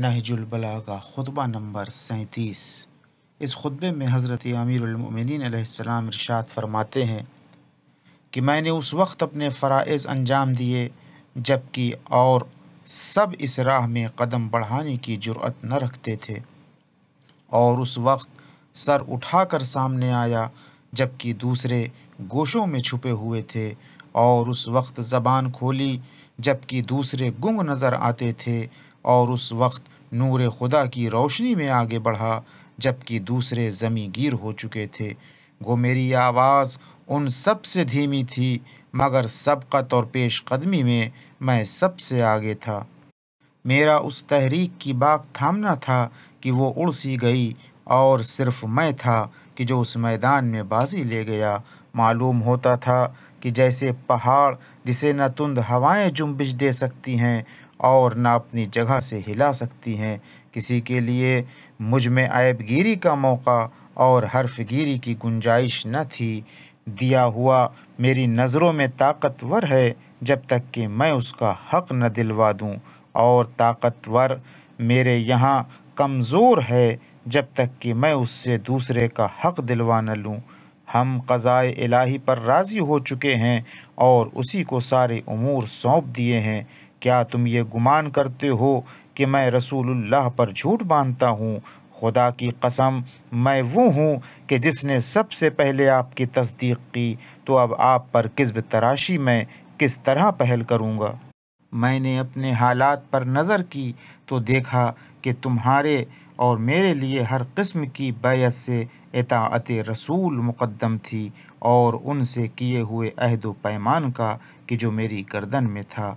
नहजुलबला का खुतबा नंबर सैंतीस इस खुतबे में हज़रत आमीरमिन इरशाद फरमाते हैं कि मैंने उस वक्त अपने फ़राइज़ अंजाम दिए जबकि और सब इस राह में कदम बढ़ाने की जरूरत न रखते थे और उस वक्त सर उठाकर सामने आया जबकि दूसरे गोशों में छुपे हुए थे और उस वक्त ज़बान खोली जबकि दूसरे गुंग नज़र आते थे और उस वक्त नूर खुदा की रोशनी में आगे बढ़ा जबकि दूसरे ज़मी गिर हो चुके थे गो मेरी आवाज़ उन सब से धीमी थी मगर सबकत और पेशकदमी में मैं सबसे आगे था मेरा उस तहरीक की बाग थामना था कि वो उड़ सी गई और सिर्फ मैं था कि जो उस मैदान में बाजी ले गया मालूम होता था कि जैसे पहाड़ जिसे न तुंद हवाएं जुम्बिश दे सकती हैं और ना अपनी जगह से हिला सकती हैं किसी के लिए मुझ में आयबगिरी का मौका और हर्फगिरी की गुंजाइश न थी दिया हुआ मेरी नज़रों में ताकतवर है जब तक कि मैं उसका हक न दिलवा दूं और ताकतवर मेरे यहाँ कमज़ोर है जब तक कि मैं उससे दूसरे का हक दिलवा न लूँ हम कज़ाए इलाही पर राज़ी हो चुके हैं और उसी को सारे अमूर सौंप दिए हैं क्या तुम ये गुमान करते हो कि मैं रसूलुल्लाह पर झूठ बांधता हूँ खुदा की कसम मैं वो हूँ कि जिसने सबसे पहले आपकी तस्दीक की तो अब आप पर किस्ब तराशी में किस तरह पहल करूँगा मैंने अपने हालात पर नज़र की तो देखा कि तुम्हारे और मेरे लिए हर किस्म की बैत से इतात रसूल मुकदम थी और उनसे किए हुए अहद पैमान का कि जो मेरी गर्दन में था